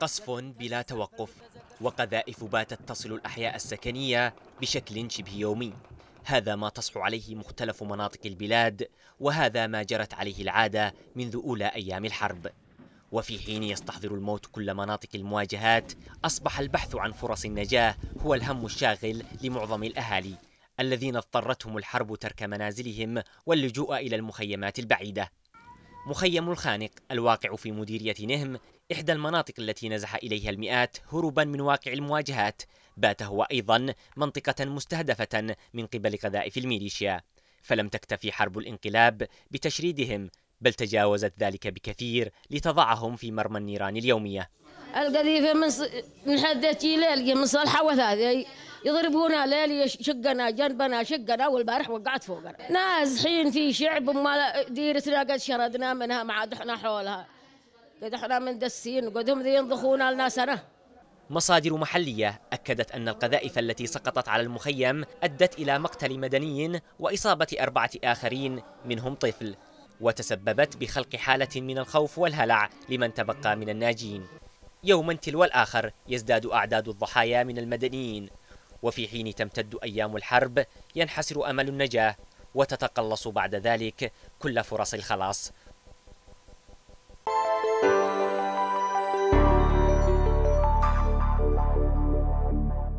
قصف بلا توقف وقذائف باتت تصل الأحياء السكنية بشكل شبه يومي هذا ما تصحو عليه مختلف مناطق البلاد وهذا ما جرت عليه العادة منذ أولى أيام الحرب وفي حين يستحضر الموت كل مناطق المواجهات أصبح البحث عن فرص النجاة هو الهم الشاغل لمعظم الأهالي الذين اضطرتهم الحرب ترك منازلهم واللجوء إلى المخيمات البعيدة مخيم الخانق الواقع في مديرية نهم إحدى المناطق التي نزح إليها المئات هروبا من واقع المواجهات بات هو أيضا منطقة مستهدفة من قبل قذائف الميليشيا فلم تكتفي حرب الانقلاب بتشريدهم بل تجاوزت ذلك بكثير لتضعهم في مرمى النيران اليومية القذيفة من, ص... من حدث من صالحة وثاثي يضربونا ليل شقنا جنبنا شقنا والبارح وقعت فوقنا نازحين في شعب ما ديرتنا قد شردنا منها ما عاد احنا حولها قد احنا مندسين قد هم ينضخونا سنه مصادر محلية أكدت أن القذائف التي سقطت على المخيم أدت إلى مقتل مدني وإصابة أربعة آخرين منهم طفل وتسببت بخلق حالة من الخوف والهلع لمن تبقى من الناجين يوما تلو الآخر يزداد أعداد الضحايا من المدنيين وفي حين تمتد أيام الحرب ينحسر أمل النجاة وتتقلص بعد ذلك كل فرص الخلاص